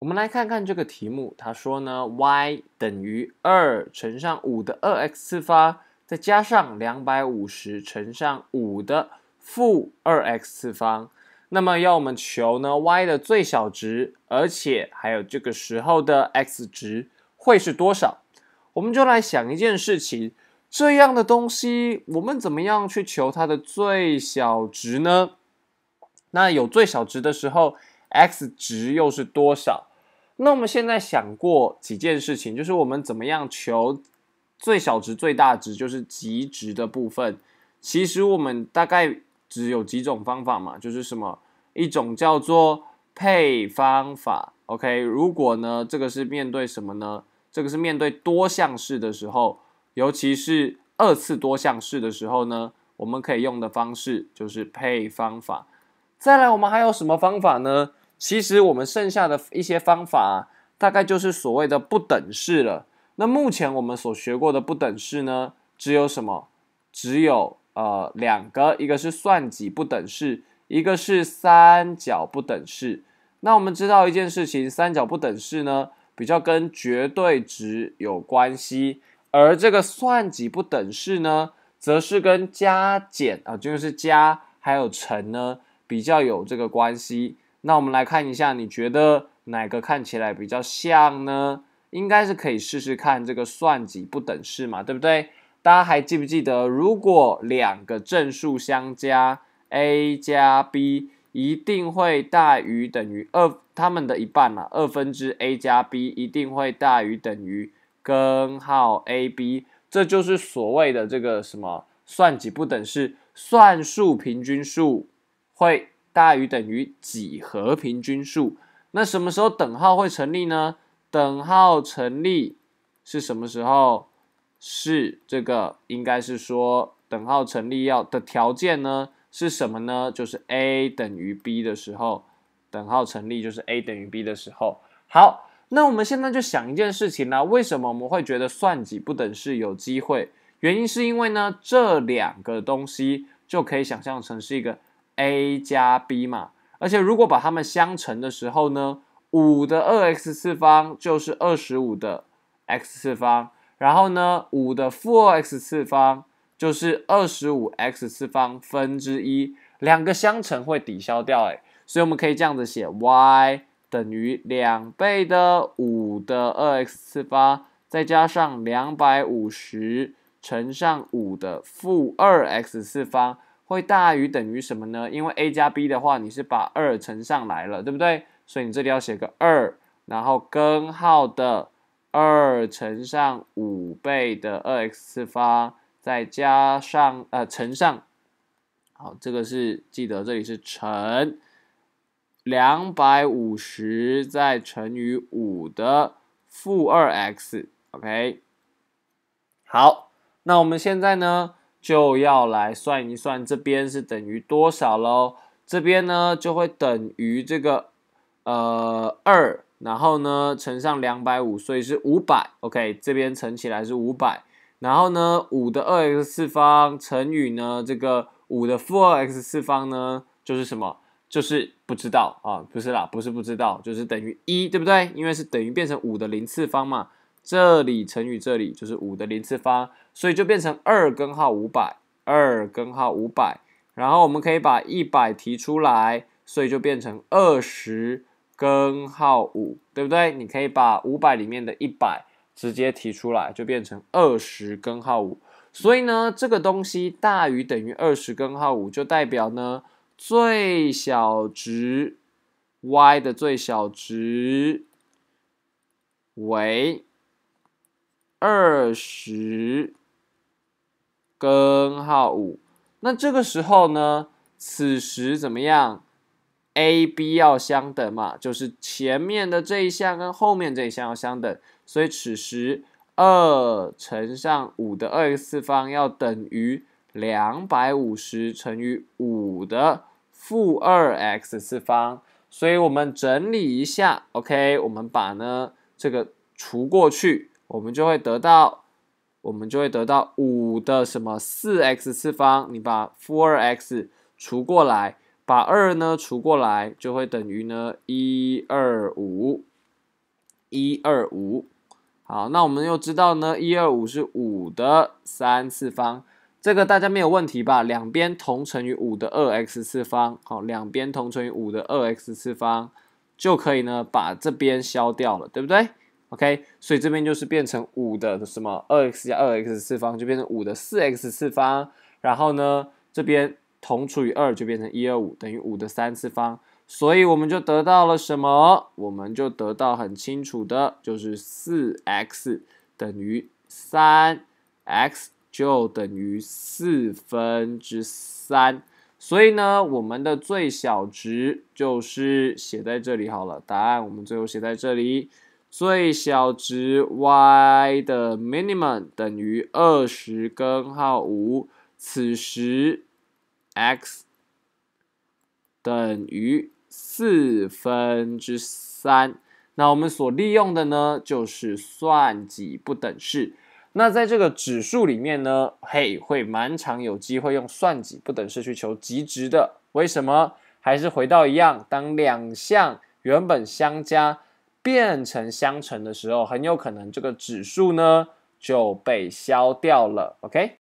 我们来看看这个题目，他说呢，y 等于二乘上五的二 x 次方，再加上两百五十乘上五的负二 x 次方。那么要我们求呢 y 的最小值，而且还有这个时候的 x 值会是多少？我们就来想一件事情，这样的东西我们怎么样去求它的最小值呢？那有最小值的时候，x 值又是多少？那我们现在想过几件事情，就是我们怎么样求最小值、最大值，就是极值的部分。其实我们大概只有几种方法嘛，就是什么一种叫做配方法。OK，如果呢这个是面对什么呢？这个是面对多项式的时候，尤其是二次多项式的时候呢，我们可以用的方式就是配方法。再来，我们还有什么方法呢？其实我们剩下的一些方法，大概就是所谓的不等式了。那目前我们所学过的不等式呢，只有什么？只有呃两个，一个是算几不等式，一个是三角不等式。那我们知道一件事情，三角不等式呢比较跟绝对值有关系，而这个算几不等式呢，则是跟加减啊，就是加还有乘呢比较有这个关系。那我们来看一下，你觉得哪个看起来比较像呢？应该是可以试试看这个算几不等式嘛，对不对？大家还记不记得，如果两个正数相加，a 加 b 一定会大于等于二它们的一半嘛？二分之 a 加 b 一定会大于等于根号 ab，这就是所谓的这个什么算几不等式？算术平均数会。大于等于几何平均数，那什么时候等号会成立呢？等号成立是什么时候？是这个应该是说等号成立要的条件呢？是什么呢？就是 a 等于 b 的时候，等号成立就是 a 等于 b 的时候。好，那我们现在就想一件事情啦，为什么我们会觉得算几不等式有机会？原因是因为呢，这两个东西就可以想象成是一个。a 加 b 嘛，而且如果把它们相乘的时候呢，五的二 x 次方就是二十五的 x 次方，然后呢，五的负二 x 次方就是二十五 x 次方分之一，两个相乘会抵消掉，诶，所以我们可以这样子写，y 等于两倍的五的二 x 次方，再加上两百五十乘上五的负二 x 次方。会大于等于什么呢？因为 a 加 b 的话，你是把二乘上来了，对不对？所以你这里要写个二，然后根号的二乘上五倍的二 x 次方，再加上呃乘上，好，这个是记得这里是乘两百五十，再乘以五的负二 x，OK。好，那我们现在呢？就要来算一算，这边是等于多少喽？这边呢就会等于这个呃二，然后呢乘上两百五，所以是五百。OK，这边乘起来是五百。然后呢，五的二 x 次方乘以呢这个五的负二 x 次方呢，就是什么？就是不知道啊？不是啦，不是不知道，就是等于一，对不对？因为是等于变成五的零次方嘛。这里乘以这里就是五的零次方，所以就变成二根号五百，二根号五百，然后我们可以把一百提出来，所以就变成二十根号五，对不对？你可以把五百里面的一百直接提出来，就变成二十根号五。所以呢，这个东西大于等于二十根号五，就代表呢最小值 y 的最小值为。二十根号五，那这个时候呢？此时怎么样？a、b 要相等嘛，就是前面的这一项跟后面这一项要相等，所以此时二乘上五的二 x 次方要等于两百五十乘以五的负二 x 次方，所以我们整理一下，OK，我们把呢这个除过去。我们就会得到，我们就会得到五的什么四 x 次方？你把负二 x 除过来，把二呢除过来，就会等于呢一二五一二五。好，那我们又知道呢一二五是五的三次方，这个大家没有问题吧？两边同乘于五的二 x 次方，好，两边同乘于五的二 x 次方，就可以呢把这边消掉了，对不对？OK，所以这边就是变成五的什么二 x 加二 x 次方就变成五的四 x 次方，然后呢，这边同除以二就变成一二五等于五的三次方，所以我们就得到了什么？我们就得到很清楚的就是四 x 等于三 x 就等于四分之三，所以呢，我们的最小值就是写在这里好了，答案我们最后写在这里。最小值 y 的 minimum 等于二十根号五，此时 x 等于四分之三。那我们所利用的呢，就是算几不等式。那在这个指数里面呢，嘿，会满场有机会用算几不等式去求极值的。为什么？还是回到一样，当两项原本相加。变成相乘的时候，很有可能这个指数呢就被消掉了。OK。